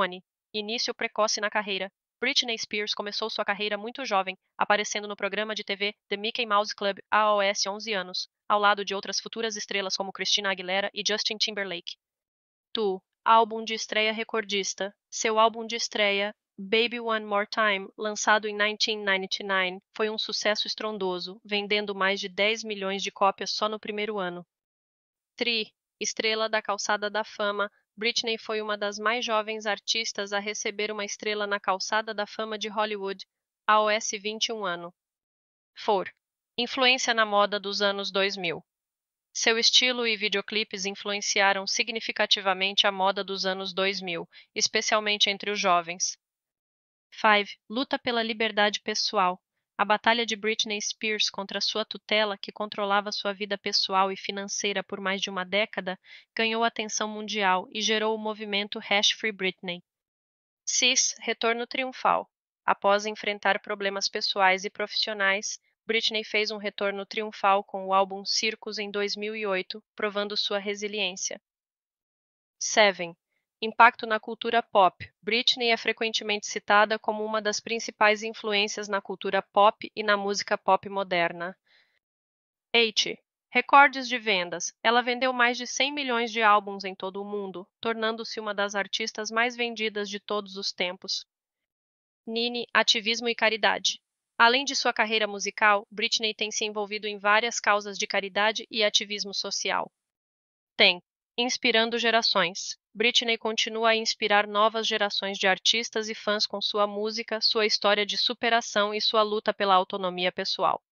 ícone. Início precoce na carreira. Britney Spears começou sua carreira muito jovem, aparecendo no programa de TV The Mickey Mouse Club AOS 11 anos, ao lado de outras futuras estrelas como Christina Aguilera e Justin Timberlake. Tu, álbum de estreia recordista. Seu álbum de estreia, Baby One More Time, lançado em 1999, foi um sucesso estrondoso, vendendo mais de 10 milhões de cópias só no primeiro ano. Tri, estrela da calçada da fama, Britney foi uma das mais jovens artistas a receber uma estrela na calçada da fama de Hollywood, aos 21 anos. For. Influência na moda dos anos 2000. Seu estilo e videoclipes influenciaram significativamente a moda dos anos 2000, especialmente entre os jovens. 5. Luta pela liberdade pessoal. A batalha de Britney Spears contra sua tutela, que controlava sua vida pessoal e financeira por mais de uma década, ganhou atenção mundial e gerou o movimento Hash Free Britney. Cis, retorno triunfal. Após enfrentar problemas pessoais e profissionais, Britney fez um retorno triunfal com o álbum Circus em 2008, provando sua resiliência. Seven, Impacto na cultura pop. Britney é frequentemente citada como uma das principais influências na cultura pop e na música pop moderna. 8. Recordes de vendas. Ela vendeu mais de 100 milhões de álbuns em todo o mundo, tornando-se uma das artistas mais vendidas de todos os tempos. Nini, ativismo e caridade. Além de sua carreira musical, Britney tem se envolvido em várias causas de caridade e ativismo social. Tem inspirando gerações. Britney continua a inspirar novas gerações de artistas e fãs com sua música, sua história de superação e sua luta pela autonomia pessoal.